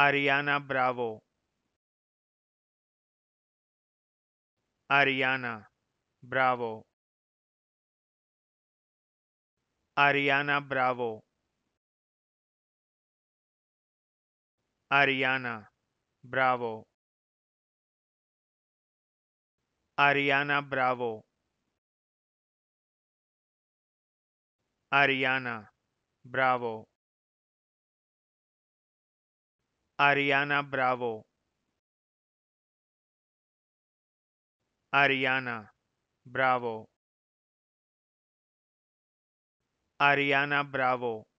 Ariana Bravo. Ariana Bravo. Ariana Bravo. Ariana Bravo. Ariana Bravo. Ariana Bravo. Ariana Bravo. Ariana Bravo. Ariana Bravo.